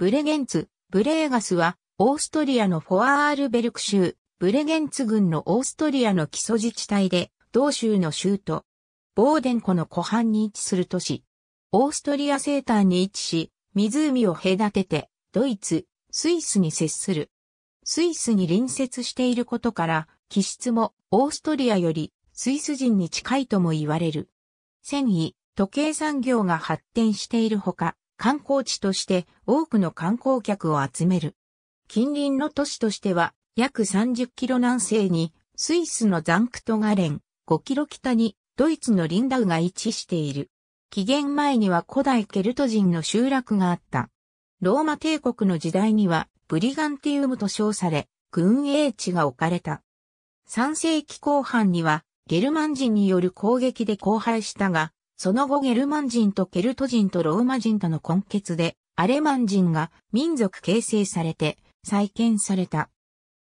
ブレゲンツ、ブレーガスは、オーストリアのフォアールベルク州、ブレゲンツ郡のオーストリアの基礎自治体で、同州の州都、ボーデン湖の湖畔に位置する都市。オーストリア西端に位置し、湖を隔てて、ドイツ、スイスに接する。スイスに隣接していることから、気質もオーストリアよりスイス人に近いとも言われる。繊維、時計産業が発展しているほか、観光地として多くの観光客を集める。近隣の都市としては約30キロ南西にスイスのザンクトガレン、5キロ北にドイツのリンダウが位置している。紀元前には古代ケルト人の集落があった。ローマ帝国の時代にはブリガンティウムと称され、軍営地が置かれた。3世紀後半にはゲルマン人による攻撃で荒廃したが、その後ゲルマン人とケルト人とローマ人との根結で、アレマン人が民族形成されて、再建された。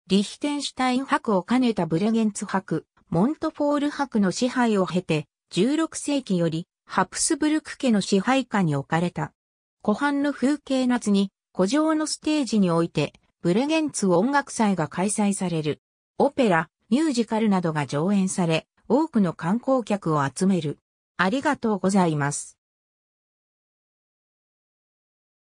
リヒテンシュタイン博を兼ねたブレゲンツ博、モントフォール博の支配を経て、16世紀よりハプスブルク家の支配下に置かれた。湖畔の風景夏に、古城のステージにおいて、ブレゲンツ音楽祭が開催される。オペラ、ミュージカルなどが上演され、多くの観光客を集める。ありがとうございます。